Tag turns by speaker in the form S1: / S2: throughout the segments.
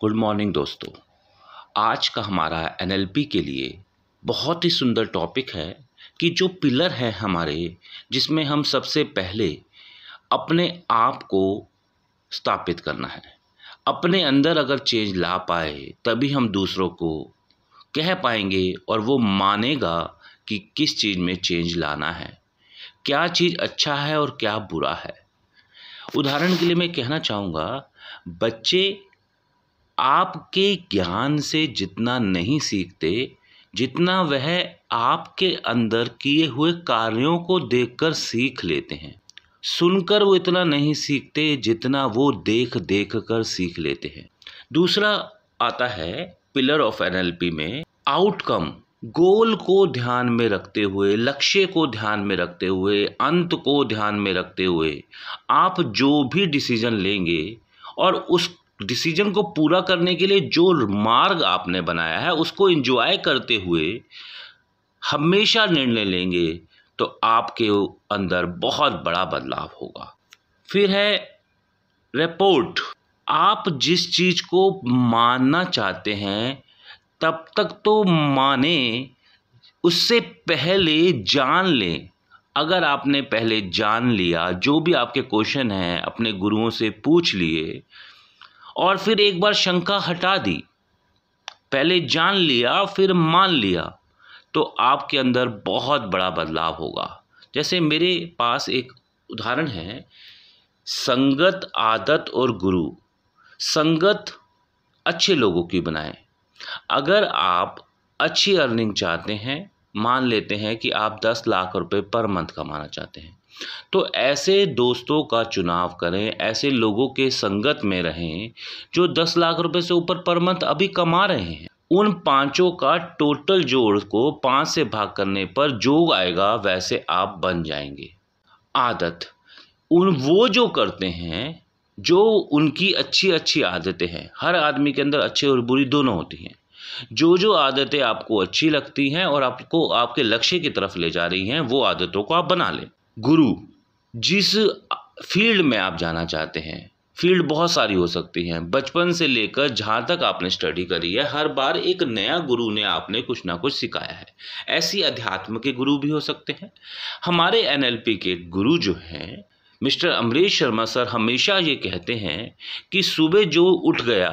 S1: good morning दोस्तों आज का हमारा एन के लिए बहुत ही सुंदर टॉपिक है कि जो पिलर है हमारे जिसमें हम सबसे पहले अपने आप को स्थापित करना है अपने अंदर अगर चेंज ला पाए तभी हम दूसरों को कह पाएंगे और वो मानेगा कि किस चीज़ में चेंज लाना है क्या चीज़ अच्छा है और क्या बुरा है उदाहरण के लिए मैं कहना चाहूँगा बच्चे आपके ज्ञान से जितना नहीं सीखते जितना वह आपके अंदर किए हुए कार्यों को देखकर सीख लेते हैं सुनकर वो इतना नहीं सीखते जितना वो देख देख कर सीख लेते हैं दूसरा आता है पिलर ऑफ एनएलपी में आउटकम गोल को ध्यान में रखते हुए लक्ष्य को ध्यान में रखते हुए अंत को ध्यान में रखते हुए आप जो भी डिसीजन लेंगे और उस डिसीजन को पूरा करने के लिए जो मार्ग आपने बनाया है उसको इंजॉय करते हुए हमेशा निर्णय लेंगे तो आपके अंदर बहुत बड़ा बदलाव होगा फिर है रिपोर्ट आप जिस चीज़ को मानना चाहते हैं तब तक तो माने उससे पहले जान लें अगर आपने पहले जान लिया जो भी आपके क्वेश्चन हैं अपने गुरुओं से पूछ लिए और फिर एक बार शंका हटा दी पहले जान लिया फिर मान लिया तो आपके अंदर बहुत बड़ा बदलाव होगा जैसे मेरे पास एक उदाहरण है संगत आदत और गुरु संगत अच्छे लोगों की बनाए अगर आप अच्छी अर्निंग चाहते हैं मान लेते हैं कि आप दस लाख रुपए पर मंथ कमाना चाहते हैं तो ऐसे दोस्तों का चुनाव करें ऐसे लोगों के संगत में रहें जो दस लाख रुपए से ऊपर पर मंथ अभी कमा रहे हैं उन पांचों का टोटल जोड़ को पांच से भाग करने पर जो आएगा वैसे आप बन जाएंगे आदत उन वो जो करते हैं जो उनकी अच्छी अच्छी आदतें हैं हर आदमी के अंदर अच्छी और बुरी दोनों होती हैं जो जो आदतें आपको अच्छी लगती हैं और आपको आपके लक्ष्य की तरफ ले जा रही हैं वो आदतों को आप बना लें गुरु जिस फील्ड में आप जाना चाहते हैं फील्ड बहुत सारी हो सकती हैं बचपन से लेकर जहाँ तक आपने स्टडी करी है हर बार एक नया गुरु ने आपने कुछ ना कुछ सिखाया है ऐसी अध्यात्म के गुरु भी हो सकते हैं हमारे एनएलपी के गुरु जो हैं मिस्टर अमरीश शर्मा सर हमेशा ये कहते हैं कि सुबह जो उठ गया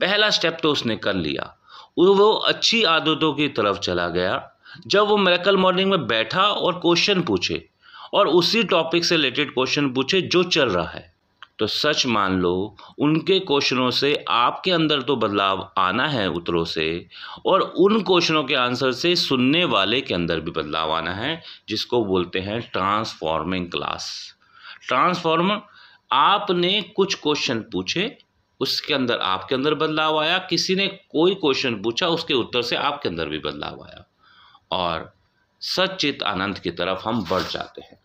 S1: पहला स्टेप तो उसने कर लिया वो अच्छी आदतों की तरफ चला गया जब वो मेरेकल मॉर्निंग में बैठा और क्वेश्चन पूछे और उसी टॉपिक से रिलेटेड क्वेश्चन पूछे जो चल रहा है तो सच मान लो उनके क्वेश्चनों से आपके अंदर तो बदलाव आना है उत्तरों से और उन क्वेश्चनों के आंसर से सुनने वाले के अंदर भी बदलाव आना है जिसको बोलते हैं ट्रांसफॉर्मिंग क्लास ट्रांसफॉर्मर आपने कुछ क्वेश्चन पूछे उसके अंदर आपके अंदर बदलाव आया किसी ने कोई क्वेश्चन पूछा उसके उत्तर से आपके अंदर भी बदलाव आया और सचित आनंद की तरफ हम बढ़ जाते हैं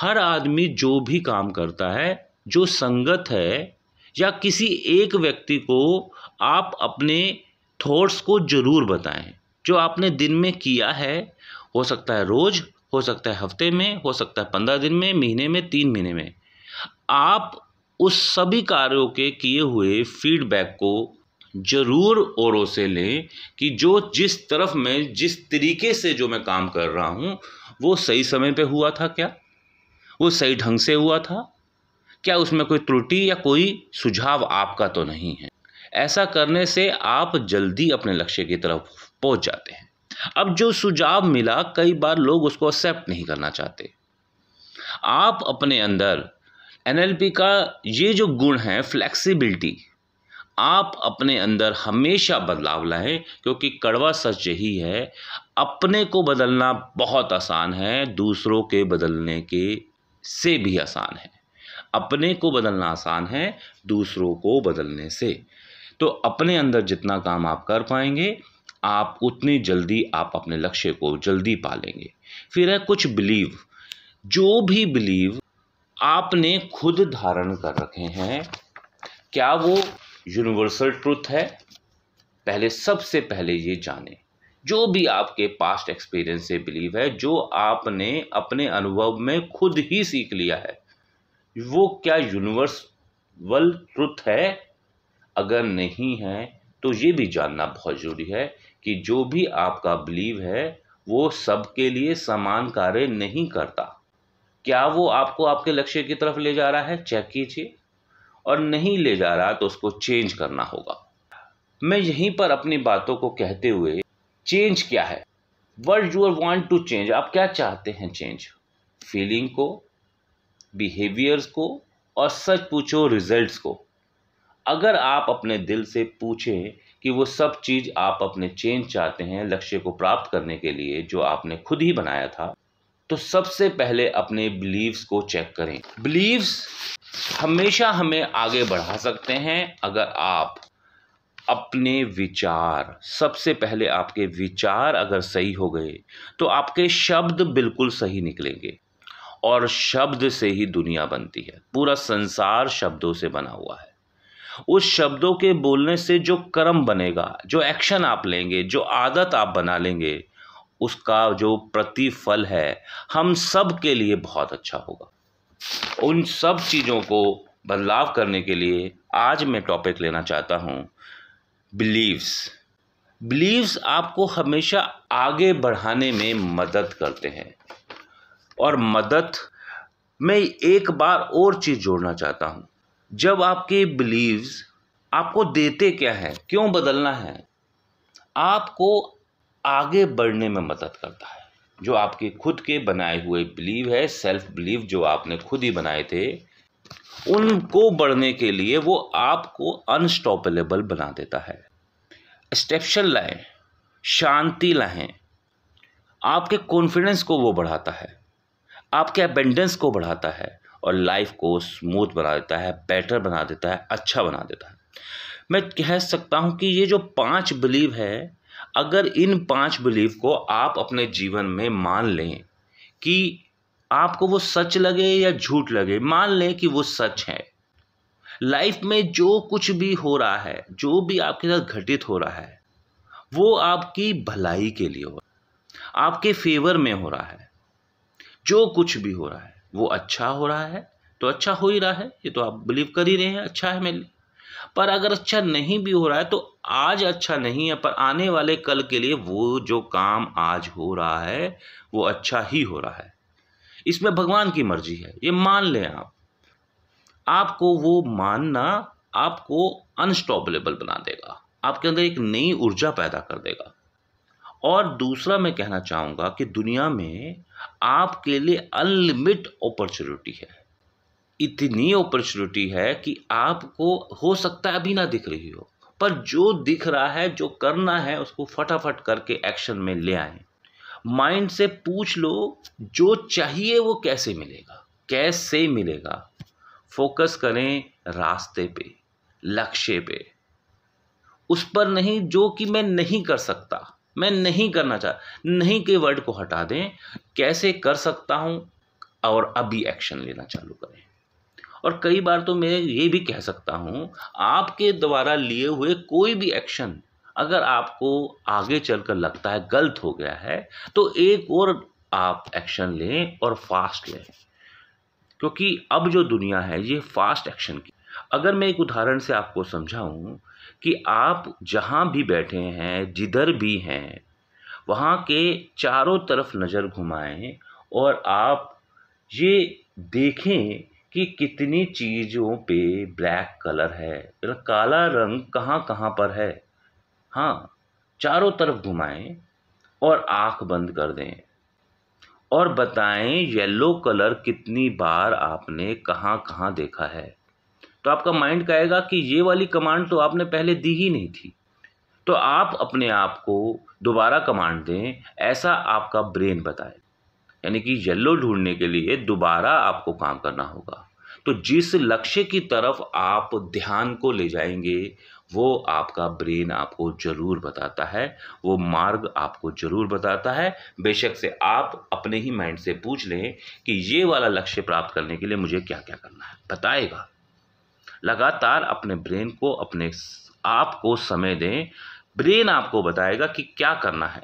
S1: हर आदमी जो भी काम करता है जो संगत है या किसी एक व्यक्ति को आप अपने थॉट्स को ज़रूर बताएं जो आपने दिन में किया है हो सकता है रोज़ हो सकता है हफ्ते में हो सकता है पंद्रह दिन में महीने में तीन महीने में आप उस सभी कार्यों के किए हुए फीडबैक को ज़रूर औरों से लें कि जो जिस तरफ में जिस तरीके से जो मैं काम कर रहा हूँ वो सही समय पे हुआ था क्या वो सही ढंग से हुआ था क्या उसमें कोई त्रुटि या कोई सुझाव आपका तो नहीं है ऐसा करने से आप जल्दी अपने लक्ष्य की तरफ पहुंच जाते हैं अब जो सुझाव मिला कई बार लोग उसको एक्सेप्ट नहीं करना चाहते आप अपने अंदर एनएलपी का ये जो गुण है फ्लेक्सिबिलिटी आप अपने अंदर हमेशा बदलाव लाएं क्योंकि कड़वा सच यही है अपने को बदलना बहुत आसान है दूसरों के बदलने के से भी आसान है अपने को बदलना आसान है दूसरों को बदलने से तो अपने अंदर जितना काम आप कर पाएंगे आप उतनी जल्दी आप अपने लक्ष्य को जल्दी पालेंगे फिर है कुछ बिलीव जो भी बिलीव आपने खुद धारण कर रखे हैं क्या वो यूनिवर्सल ट्रुथ है पहले सबसे पहले ये जाने जो भी आपके पास्ट एक्सपीरियंस से बिलीव है जो आपने अपने अनुभव में खुद ही सीख लिया है वो क्या यूनिवर्सल ट्रुथ है अगर नहीं है तो ये भी जानना बहुत ज़रूरी है कि जो भी आपका बिलीव है वो सबके लिए समान कार्य नहीं करता क्या वो आपको आपके लक्ष्य की तरफ ले जा रहा है चेक कीजिए और नहीं ले जा रहा तो उसको चेंज करना होगा मैं यहीं पर अपनी बातों को कहते हुए चेंज क्या है word you are want to change आप क्या चाहते हैं चेंज फीलिंग को बिहेवियर्स को और सच पूछो रिजल्ट्स को अगर आप अपने दिल से पूछें कि वो सब चीज़ आप अपने चेंज चाहते हैं लक्ष्य को प्राप्त करने के लिए जो आपने खुद ही बनाया था तो सबसे पहले अपने बिलीव्स को चेक करें बिलीव्स हमेशा हमें आगे बढ़ा सकते हैं अगर आप अपने विचार सबसे पहले आपके विचार अगर सही हो गए तो आपके शब्द बिल्कुल सही निकलेंगे और शब्द से ही दुनिया बनती है पूरा संसार शब्दों से बना हुआ है उस शब्दों के बोलने से जो कर्म बनेगा जो एक्शन आप लेंगे जो आदत आप बना लेंगे उसका जो प्रतिफल है हम सब के लिए बहुत अच्छा होगा उन सब चीज़ों को बदलाव करने के लिए आज मैं टॉपिक लेना चाहता हूँ बिलीव्स बिलीव्स आपको हमेशा आगे बढ़ाने में मदद करते हैं और मदद मैं एक बार और चीज़ जोड़ना चाहता हूँ जब आपके बिलीव्स आपको देते क्या हैं क्यों बदलना है आपको आगे बढ़ने में मदद करता है जो आपके खुद के बनाए हुए बिलीव है सेल्फ बिलीव जो आपने खुद ही बनाए थे उनको बढ़ने के लिए वो आपको अनस्टॉपेबल बना देता है स्टेप्शन लाएं शांति लाएं आपके कॉन्फिडेंस को वो बढ़ाता है आपके अबेंडेंस को बढ़ाता है और लाइफ को स्मूथ बना देता है बेटर बना देता है अच्छा बना देता है मैं कह सकता हूँ कि ये जो पांच बिलीव है अगर इन पांच बिलीफ को आप अपने जीवन में मान लें कि आपको वो सच लगे या झूठ लगे मान लें कि वो सच है लाइफ में जो कुछ भी हो रहा है जो भी आपके साथ घटित हो रहा है वो आपकी भलाई के लिए हो रहा है आपके फेवर में हो रहा है जो कुछ भी हो रहा है वो अच्छा हो रहा है तो अच्छा हो ही रहा है ये तो आप बिलीव कर ही रहे हैं अच्छा है मेरे लिए पर अगर अच्छा नहीं भी हो रहा है तो आज अच्छा नहीं है पर आने वाले कल के लिए वो जो काम आज हो रहा है वो अच्छा ही हो रहा है इसमें भगवान की मर्जी है ये मान लें आप आपको वो मानना आपको अनस्टॉपलेबल बना देगा आपके अंदर एक नई ऊर्जा पैदा कर देगा और दूसरा मैं कहना चाहूँगा कि दुनिया में आपके लिए अनलिमिट अपॉर्चुनिटी है इतनी अपॉर्चुनिटी है कि आपको हो सकता है अभी ना दिख रही हो पर जो दिख रहा है जो करना है उसको फटाफट करके एक्शन में ले आए माइंड से पूछ लो जो चाहिए वो कैसे मिलेगा कैसे मिलेगा फोकस करें रास्ते पे लक्ष्य पे उस पर नहीं जो कि मैं नहीं कर सकता मैं नहीं करना चाह नहीं के वर्ड को हटा दें कैसे कर सकता हूं और अभी एक्शन लेना चालू करें और कई बार तो मैं ये भी कह सकता हूँ आपके द्वारा लिए हुए कोई भी एक्शन अगर आपको आगे चलकर लगता है गलत हो गया है तो एक और आप एक्शन लें और फास्ट लें क्योंकि अब जो दुनिया है ये फास्ट एक्शन की अगर मैं एक उदाहरण से आपको समझाऊं कि आप जहां भी बैठे हैं जिधर भी हैं वहां के चारों तरफ नज़र घुमाएं और आप ये देखें कि कितनी चीज़ों पे ब्लैक कलर है मतलब काला रंग कहाँ कहाँ पर है हाँ चारों तरफ घुमाएं और आंख बंद कर दें और बताएं येलो कलर कितनी बार आपने कहाँ कहाँ देखा है तो आपका माइंड कहेगा कि ये वाली कमांड तो आपने पहले दी ही नहीं थी तो आप अपने आप को दोबारा कमांड दें ऐसा आपका ब्रेन बताए यानी कि येल्लो ढूंढने के लिए दोबारा आपको काम करना होगा तो जिस लक्ष्य की तरफ आप ध्यान को ले जाएंगे वो आपका ब्रेन आपको ज़रूर बताता है वो मार्ग आपको ज़रूर बताता है बेशक से आप अपने ही माइंड से पूछ लें कि ये वाला लक्ष्य प्राप्त करने के लिए मुझे क्या क्या करना है बताएगा लगातार अपने ब्रेन को अपने आप को समय दें ब्रेन आपको बताएगा कि क्या करना है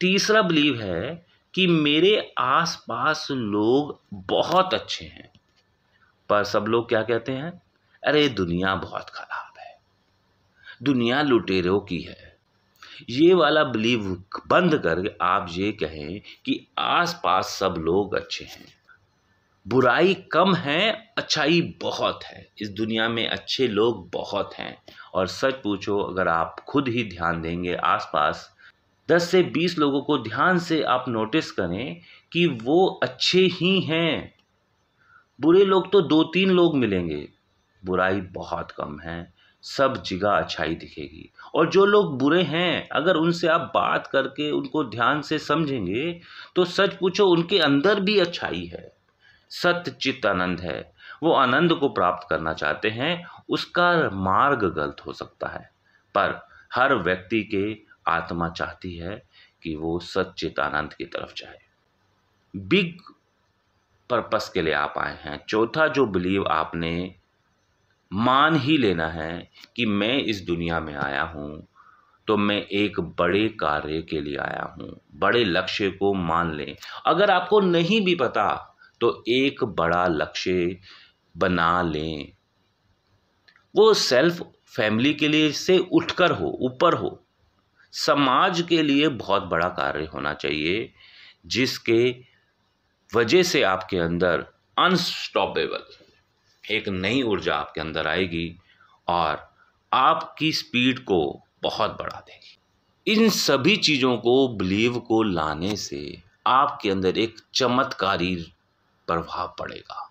S1: तीसरा बिलीव है कि मेरे आसपास लोग बहुत अच्छे हैं पर सब लोग क्या कहते हैं अरे दुनिया बहुत खराब है दुनिया लुटेरों की है ये वाला बिलीव बंद करके आप ये कहें कि आसपास सब लोग अच्छे हैं बुराई कम है अच्छाई बहुत है इस दुनिया में अच्छे लोग बहुत हैं और सच पूछो अगर आप खुद ही ध्यान देंगे आसपास दस से बीस लोगों को ध्यान से आप नोटिस करें कि वो अच्छे ही हैं बुरे लोग तो दो तीन लोग मिलेंगे बुराई बहुत कम है सब जगह अच्छाई दिखेगी और जो लोग बुरे हैं अगर उनसे आप बात करके उनको ध्यान से समझेंगे तो सच पूछो उनके अंदर भी अच्छाई है सत्य चित्त आनंद है वो आनंद को प्राप्त करना चाहते हैं उसका मार्ग गलत हो सकता है पर हर व्यक्ति के आत्मा चाहती है कि वो सच्चित आनंद की तरफ जाए बिग पर्पस के लिए आप आए हैं चौथा जो बिलीव आपने मान ही लेना है कि मैं इस दुनिया में आया हूँ तो मैं एक बड़े कार्य के लिए आया हूँ बड़े लक्ष्य को मान लें अगर आपको नहीं भी पता तो एक बड़ा लक्ष्य बना लें वो सेल्फ फैमिली के लिए से उठकर हो ऊपर हो समाज के लिए बहुत बड़ा कार्य होना चाहिए जिसके वजह से आपके अंदर अनस्टॉपेबल एक नई ऊर्जा आपके अंदर आएगी और आपकी स्पीड को बहुत बढ़ा देगी इन सभी चीज़ों को बिलीव को लाने से आपके अंदर एक चमत्कारी प्रभाव पड़ेगा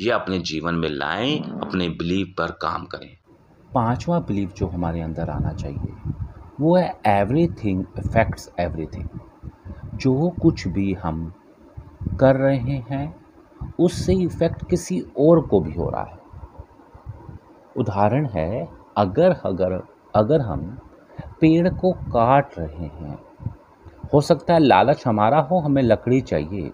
S1: ये अपने जीवन में लाएं अपने बिलीव पर काम करें पांचवा बिलीव जो हमारे अंदर आना चाहिए वो है everything affects everything जो कुछ भी हम कर रहे हैं उससे इफ़ेक्ट किसी और को भी हो रहा है उदाहरण है अगर अगर अगर हम पेड़ को काट रहे हैं हो सकता है लालच हमारा हो हमें लकड़ी चाहिए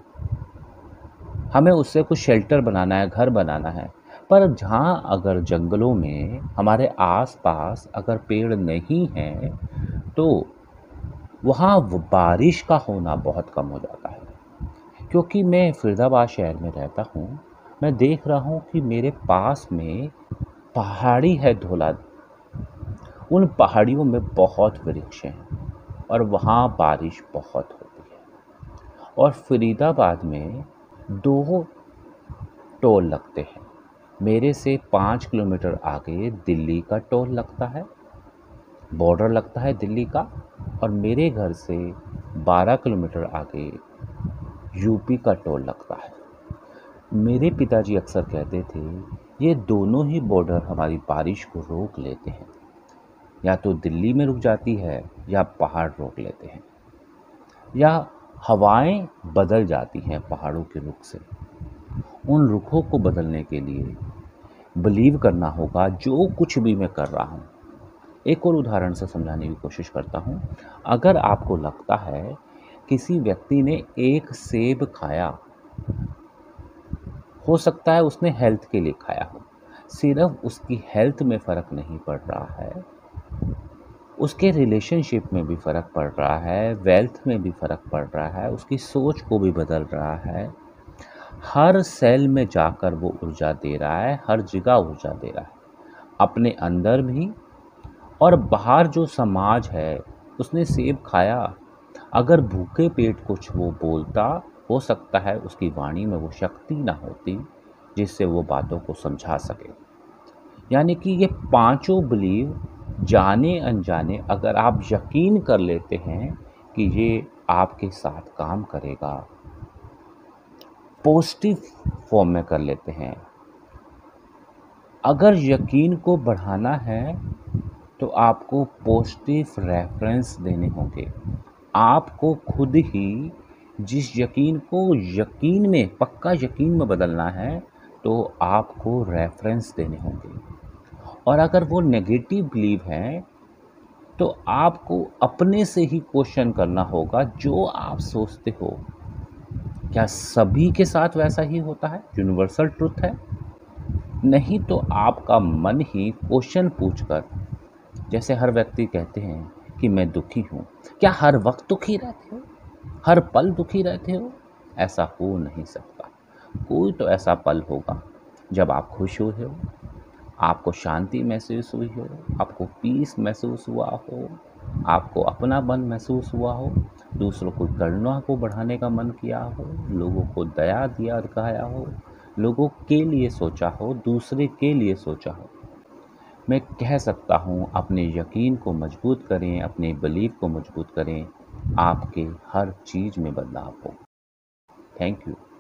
S1: हमें उससे कुछ शेल्टर बनाना है घर बनाना है पर जहाँ अगर जंगलों में हमारे आसपास अगर पेड़ नहीं हैं तो वहाँ बारिश का होना बहुत कम हो जाता है क्योंकि मैं फिरदाबाद शहर में रहता हूँ मैं देख रहा हूँ कि मेरे पास में पहाड़ी है धोला उन पहाड़ियों में बहुत वृक्ष हैं और वहाँ बारिश बहुत होती है और फरीदाबाद में दो टोल लगते हैं मेरे से पाँच किलोमीटर आगे दिल्ली का टोल लगता है बॉर्डर लगता है दिल्ली का और मेरे घर से बारह किलोमीटर आगे यूपी का टोल लगता है मेरे पिताजी अक्सर कहते थे ये दोनों ही बॉर्डर हमारी बारिश को रोक लेते हैं या तो दिल्ली में रुक जाती है या पहाड़ रोक लेते हैं या हवाएं बदल जाती हैं पहाड़ों के रुख से उन रुखों को बदलने के लिए बिलीव करना होगा जो कुछ भी मैं कर रहा हूँ एक और उदाहरण से समझाने की कोशिश करता हूँ अगर आपको लगता है किसी व्यक्ति ने एक सेब खाया हो सकता है उसने हेल्थ के लिए खाया हो सिर्फ उसकी हेल्थ में फ़र्क नहीं पड़ रहा है उसके रिलेशनशिप में भी फ़र्क पड़ रहा है वेल्थ में भी फ़र्क पड़ रहा है उसकी सोच को भी बदल रहा है हर सेल में जाकर वो ऊर्जा दे रहा है हर जगह ऊर्जा दे रहा है अपने अंदर भी और बाहर जो समाज है उसने सेब खाया अगर भूखे पेट कुछ वो बोलता हो सकता है उसकी वाणी में वो शक्ति ना होती जिससे वो बातों को समझा सके यानी कि ये पांचों बिलीव जाने अनजाने अगर आप यकीन कर लेते हैं कि ये आपके साथ काम करेगा पॉजिटिव फॉर्म में कर लेते हैं अगर यकीन को बढ़ाना है तो आपको पॉजिटिव रेफरेंस देने होंगे आपको खुद ही जिस यकीन को यकीन में पक्का यकीन में बदलना है तो आपको रेफरेंस देने होंगे और अगर वो नेगेटिव बिलीव है तो आपको अपने से ही क्वेश्चन करना होगा जो आप सोचते हो क्या सभी के साथ वैसा ही होता है यूनिवर्सल ट्रुथ है नहीं तो आपका मन ही क्वेश्चन पूछकर जैसे हर व्यक्ति कहते हैं कि मैं दुखी हूँ क्या हर वक्त दुखी रहते हो हर पल दुखी रहते हो ऐसा हो नहीं सकता कोई तो ऐसा पल होगा जब आप खुश हुए हो आपको शांति महसूस हुई हो आपको पीस महसूस हुआ हो आपको अपनापन महसूस हुआ हो दूसरों को करुणा को बढ़ाने का मन किया हो लोगों को दया दिया दिखाया हो लोगों के लिए सोचा हो दूसरे के लिए सोचा हो मैं कह सकता हूँ अपने यकीन को मजबूत करें अपने बिलीव को मजबूत करें आपके हर चीज़ में बदलाव हो थैंक यू